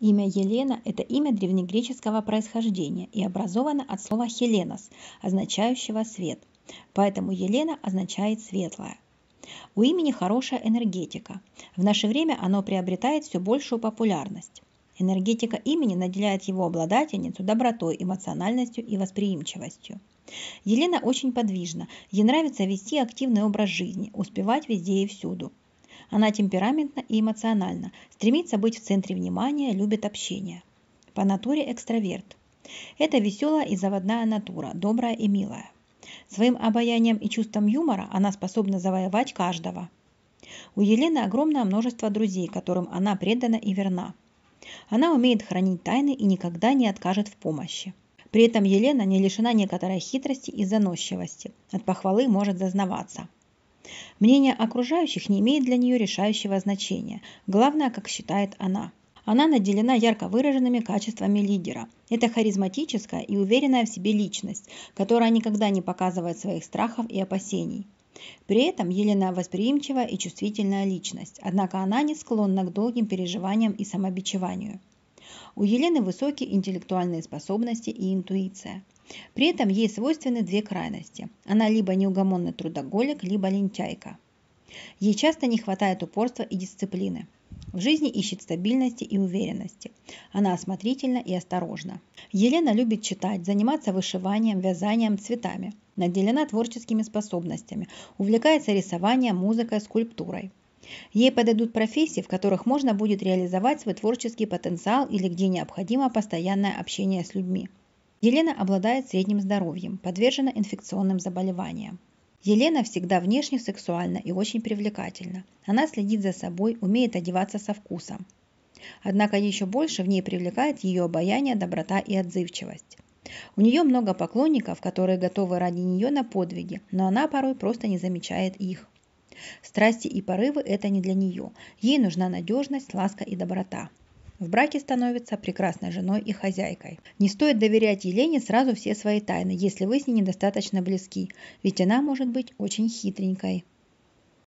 Имя Елена – это имя древнегреческого происхождения и образовано от слова «хеленос», означающего «свет». Поэтому Елена означает «светлая». У имени хорошая энергетика. В наше время оно приобретает все большую популярность. Энергетика имени наделяет его обладательницу добротой, эмоциональностью и восприимчивостью. Елена очень подвижна, ей нравится вести активный образ жизни, успевать везде и всюду. Она темпераментна и эмоциональна, стремится быть в центре внимания, любит общение. По натуре экстраверт. Это веселая и заводная натура, добрая и милая. Своим обаянием и чувством юмора она способна завоевать каждого. У Елены огромное множество друзей, которым она предана и верна. Она умеет хранить тайны и никогда не откажет в помощи. При этом Елена не лишена некоторой хитрости и заносчивости. От похвалы может зазнаваться – Мнение окружающих не имеет для нее решающего значения. Главное, как считает она. Она наделена ярко выраженными качествами лидера. Это харизматическая и уверенная в себе личность, которая никогда не показывает своих страхов и опасений. При этом Елена восприимчивая и чувствительная личность, однако она не склонна к долгим переживаниям и самобичеванию. У Елены высокие интеллектуальные способности и интуиция. При этом ей свойственны две крайности. Она либо неугомонный трудоголик, либо лентяйка. Ей часто не хватает упорства и дисциплины. В жизни ищет стабильности и уверенности. Она осмотрительна и осторожна. Елена любит читать, заниматься вышиванием, вязанием, цветами. Наделена творческими способностями. Увлекается рисованием, музыкой, скульптурой. Ей подойдут профессии, в которых можно будет реализовать свой творческий потенциал или где необходимо постоянное общение с людьми. Елена обладает средним здоровьем, подвержена инфекционным заболеваниям. Елена всегда внешне сексуальна и очень привлекательна. Она следит за собой, умеет одеваться со вкусом. Однако еще больше в ней привлекает ее обаяние, доброта и отзывчивость. У нее много поклонников, которые готовы ради нее на подвиги, но она порой просто не замечает их. Страсти и порывы – это не для нее. Ей нужна надежность, ласка и доброта. В браке становится прекрасной женой и хозяйкой. Не стоит доверять Елене сразу все свои тайны, если вы с ней недостаточно близки, ведь она может быть очень хитренькой.